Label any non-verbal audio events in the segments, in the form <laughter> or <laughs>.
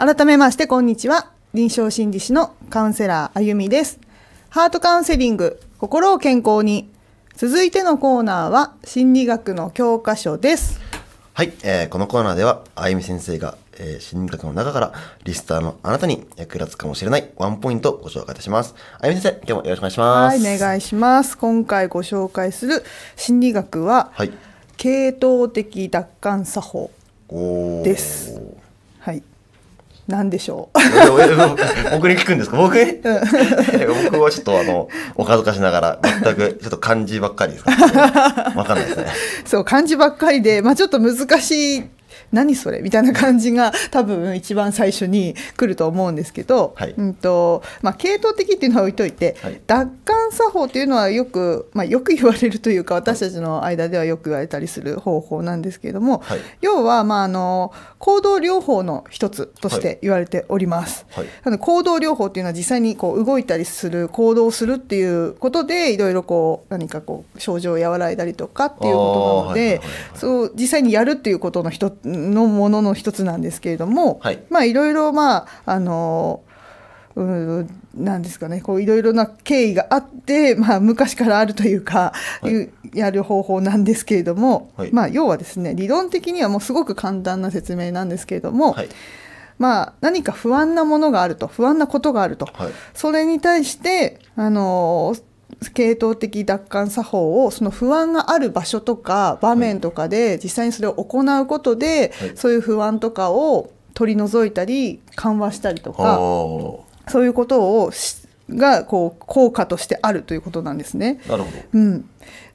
改めまして、こんにちは。臨床心理士のカウンセラー、あゆみです。ハートカウンセリング、心を健康に。続いてのコーナーは、心理学の教科書です。はい、えー、このコーナーでは、あゆみ先生が、えー、心理学の中から、リスターのあなたに役立つかもしれないワンポイントをご紹介いたします。あゆみ先生、今日もよろしくお願いします。はい、お願いします。今回ご紹介する心理学は、はい、系統的奪還作法です。はい。なんでしょう <laughs> 僕に聞くんですか僕、う僕はちょっとあの、お恥ずかしながら、全くちょっと漢字ばっかりですかわ、かんないですね。そう、漢字ばっかりで、まあちょっと難しい何それみたいな感じが <laughs> 多分一番最初に来ると思うんですけど、はい、うんとまあ、系統的っていうのは置いといて、はい、奪還作法っていうのはよく、まあ、よく言われるというか私たちの間ではよく言われたりする方法なんですけれども、はい、要は、まあ、あの行動療法の一つとして言われております。はい、なの行動療法っていうのは実際にこう動いたりする行動するっていうことでいろいろこう何かこう症状を和らいだりとかっていうことなので、そう実際にやるっていうことの一つのものの一つなんですけれども、はい、まあいろいろまああのうん、なんですかねこういろいろな経緯があって、まあ、昔からあるというか、はい、やる方法なんですけれども、はい、まあ、要はですね理論的にはもうすごく簡単な説明なんですけれども、はい、まあ、何か不安なものがあると不安なことがあると、それに対してあのー系統的奪還作法をその不安がある場所とか場面とかで実際にそれを行うことで、はい、そういう不安とかを取り除いたり緩和したりとかそういうことをがこう効果としてあるということなんですね。なるほど、うん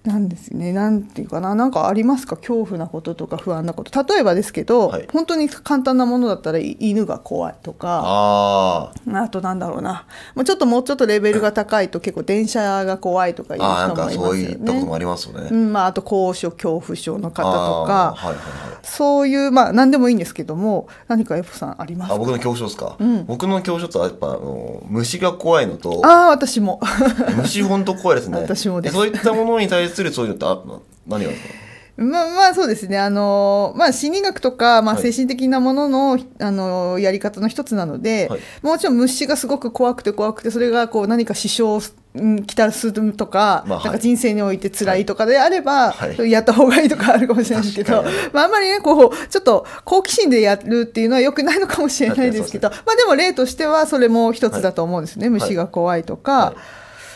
なんですねなんていうかななんかありますか恐怖なこととか不安なこと例えばですけど、はい、本当に簡単なものだったら犬が怖いとかああとなんだろうな、もうちょっともうちょっとレベルが高いと結構電車が怖いとかいう人もいますよね。そういったこともありますよね、うんまあ、あと高所恐怖症の方とか、はいはいはい、そういう、まあ、何でもいいんですけども何かエフさんありますかあ僕の恐怖症ですか、うん、僕の恐怖症とはやっぱあの虫が怖いのとああ私も虫本当怖いですね <laughs> 私もです。そういったものに対するそういうのってあ何があるですかまあまあそうですね。あの、まあ心理学とか、まあ精神的なものの、はい、あの、やり方の一つなので、はい、もちろん虫がすごく怖くて怖くて、それがこう何か支障をきたするとか、まあはい、なんか人生において辛いとかであれば、やった方がいいとかあるかもしれないですけど、まああんまりね、こう、ちょっと好奇心でやるっていうのは良くないのかもしれないですけど、<laughs> まあでも例としてはそれも一つだと思うんですね。虫が怖いとか、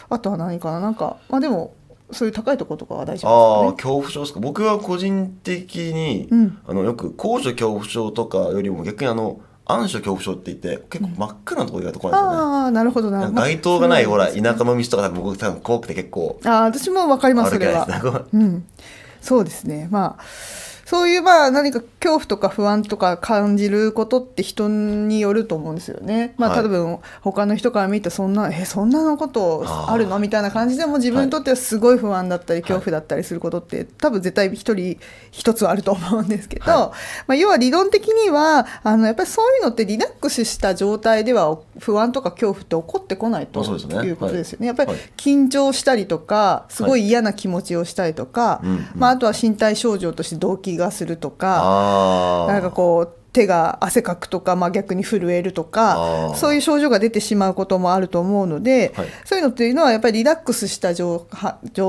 あとは何かな、なんか、まあでも、そういう高いところとかは大丈夫、ね、ああ恐怖症ですか僕は個人的に、うん、あのよく高所恐怖症とかよりも逆にあの暗所恐怖症って言って結構真っ暗なところがとこなんですよね、うん、ああなるほどな街灯がない、まあ、ほら田舎の道とか多分僕多分怖くて結構ああ私もわかりますそれは、うん、そうですねまあそういうまあ何か恐怖とか不安とか感じることって人によると思うんですよね。まあ、多分他の人から見てそんなえそんなのことあるのみたいな感じでも自分にとってはすごい不安だったり恐怖だったりすることって、はい、多分絶対一人一つはあると思うんですけど、はい、まあ、要は理論的にはあのやっぱりそういうのってリラックスした状態では o 不安とか恐怖って起こってこないと、ね、いうことですよね。やっぱり緊張したりとかすごい嫌な気持ちをしたりとか、はい、まあ、あとは身体症状として動悸がするとか、なんかこう手が汗かくとか、まあ、逆に震えるとかそういう症状が出てしまうこともあると思うので、はい、そういうのっていうのはやっぱりリラックスした状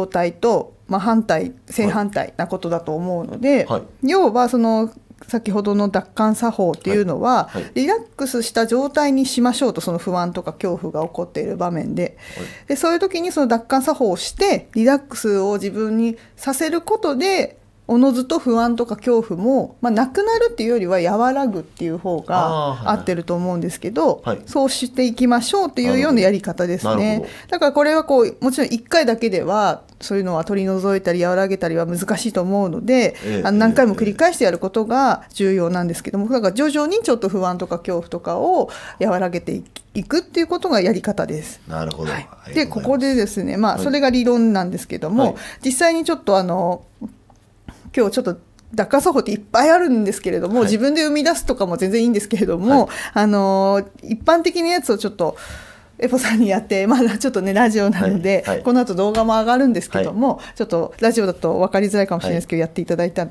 態と、まあ、反対正反対なことだと思うので、はい、要はその先ほどの奪還作法っていうのは、はいはい、リラックスした状態にしましょうとその不安とか恐怖が起こっている場面ではい、でそういう時にその奪還作法をしてリラックスを自分にさせることでおのずと不安とか恐怖も、まあ、なくなるっていうよりは和らぐっていう方が合ってると思うんですけど、はい、そうしていきましょうっていうようなやり方ですねだからこれはこうもちろん1回だけではそういうのは取り除いたり和らげたりは難しいと思うので、えあの何回も繰り返してやることが重要なんですけども、え、だから徐々にちょっと不安とか恐怖とかを和らげていくっていうことがやり方です。なるほど、はい、でここでですね、まあ、それが理論なんですけども、はい、実際にちょっとあの今日ちょっとダッカ奏法っていっぱいあるんですけれども、はい、自分で生み出すとかも全然いいんですけれども、あの一般的なやつをちょっと。エポさんにやってまだちょっとねラジオなので、はいはい、この後動画も上がるんですけども、はい、ちょっとラジオだと分かりづらいかもしれないですけど、やっていただいたい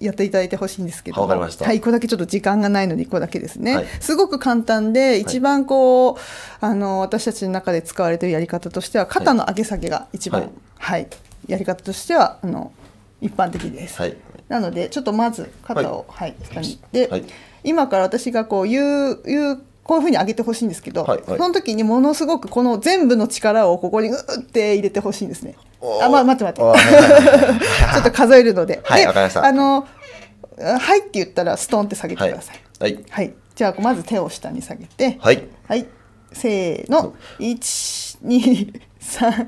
やっていただいてほしいんですけど、はい、1個だけちょっと時間がないので、こ個だけですね、はい、すごく簡単で、一番こう、あの私たちの中で使われているやり方としては、肩の上げ下げが一番、はい、やり方としてはあの一般的です。なので、ちょっとまず肩を、はい、下にで、今から私がこう言う、言うこういうふうに上げてほしいんですけど、はいはい、その時にものすごくこの全部の力をここにうって入れてほしいんですね。あ、まあ、待って待って。<laughs> ちょっと数えるので。<laughs> はい、た。あの、はいって言ったらストンって下げてください。はい。はい、じゃあ、まず手を下に下げて。はい。はい。せーの。1、2、3、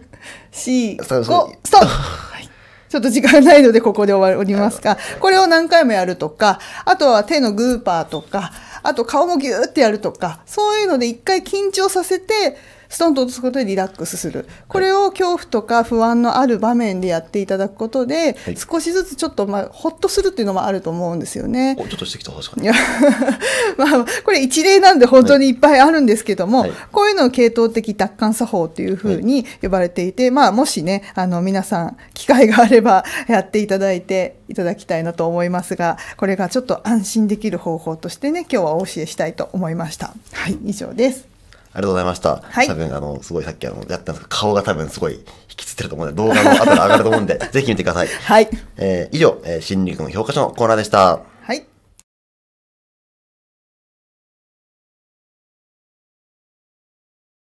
4、5、ストンはいちょっと時間ないのでここで終わりますが、これを何回もやるとか、あとは手のグーパーとか、あと顔もギューってやるとか、そういうので一回緊張させて、ストンと落とすことでリラックスするこれを恐怖とか不安のある場面でやっていただくことで、はい、少しずつちょっとまあほっとするっていうのもあると思うんですよね。ちょっとしてきた確かに <laughs> まあこれ一例なんで本当にいっぱいあるんですけども、はい、こういうのを系統的奪還作法というふうに呼ばれていて、はい、まあもしねあの皆さん機会があればやっていただいていただきたいなと思いますがこれがちょっと安心できる方法としてね今日はお教えしたいと思いました。はい以上ですありがとうございました。はい、多分、あの、すごいさっきあの、やったんですけど、顔が多分すごい引きつってると思うんで、動画の後で上がると思うんで、ぜひ見てください。はい。えー、以上、えー、心理学の評価書のコーナーでした。